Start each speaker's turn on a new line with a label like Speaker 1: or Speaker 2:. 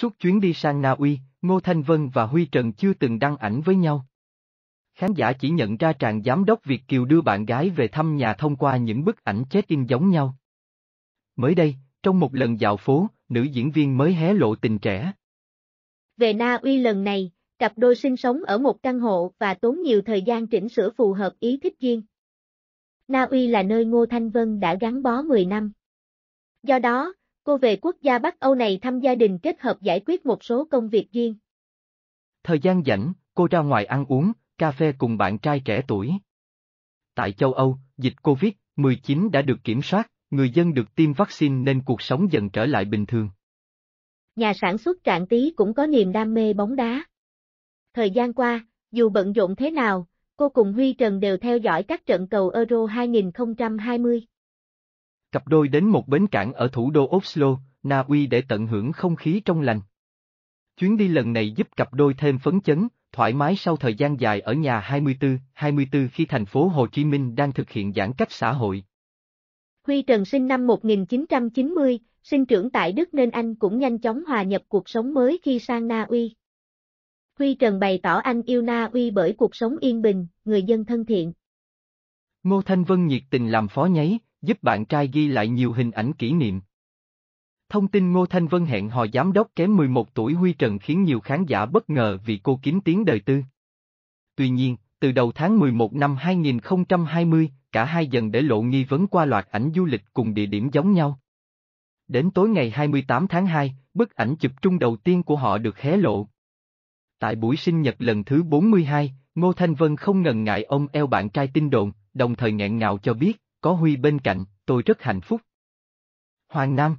Speaker 1: Suốt chuyến đi sang Na Uy, Ngô Thanh Vân và Huy Trần chưa từng đăng ảnh với nhau. Khán giả chỉ nhận ra tràng giám đốc Việt Kiều đưa bạn gái về thăm nhà thông qua những bức ảnh check-in giống nhau. Mới đây, trong một lần dạo phố, nữ diễn viên mới hé lộ tình trẻ.
Speaker 2: Về Na Uy lần này, cặp đôi sinh sống ở một căn hộ và tốn nhiều thời gian chỉnh sửa phù hợp ý thích riêng. Na Uy là nơi Ngô Thanh Vân đã gắn bó 10 năm. Do đó, Cô về quốc gia Bắc Âu này thăm gia đình kết hợp giải quyết một số công việc riêng.
Speaker 1: Thời gian rảnh, cô ra ngoài ăn uống, cà phê cùng bạn trai trẻ tuổi. Tại châu Âu, dịch Covid-19 đã được kiểm soát, người dân được tiêm vaccine nên cuộc sống dần trở lại bình thường.
Speaker 2: Nhà sản xuất Trạng Tý cũng có niềm đam mê bóng đá. Thời gian qua, dù bận rộn thế nào, cô cùng Huy Trần đều theo dõi các trận cầu Euro 2020.
Speaker 1: Cặp đôi đến một bến cảng ở thủ đô Oslo, Na Uy để tận hưởng không khí trong lành. Chuyến đi lần này giúp cặp đôi thêm phấn chấn, thoải mái sau thời gian dài ở nhà 24, 24 khi thành phố Hồ Chí Minh đang thực hiện giãn cách xã hội.
Speaker 2: Huy Trần sinh năm 1990, sinh trưởng tại Đức nên anh cũng nhanh chóng hòa nhập cuộc sống mới khi sang Na Uy. Huy Trần bày tỏ anh yêu Na Uy bởi cuộc sống yên bình, người dân thân thiện.
Speaker 1: Ngô Thanh Vân nhiệt tình làm phó nháy, giúp bạn trai ghi lại nhiều hình ảnh kỷ niệm. Thông tin Ngô Thanh Vân hẹn hò giám đốc kém 11 tuổi Huy Trần khiến nhiều khán giả bất ngờ vì cô kiếm tiếng đời tư. Tuy nhiên, từ đầu tháng 11 năm 2020, cả hai dần để lộ nghi vấn qua loạt ảnh du lịch cùng địa điểm giống nhau. Đến tối ngày 28 tháng 2, bức ảnh chụp chung đầu tiên của họ được hé lộ. Tại buổi sinh nhật lần thứ 42, Ngô Thanh Vân không ngần ngại ôm eo bạn trai tin đồn, đồng thời nghẹn ngào cho biết, có Huy bên cạnh, tôi rất hạnh phúc. Hoàng Nam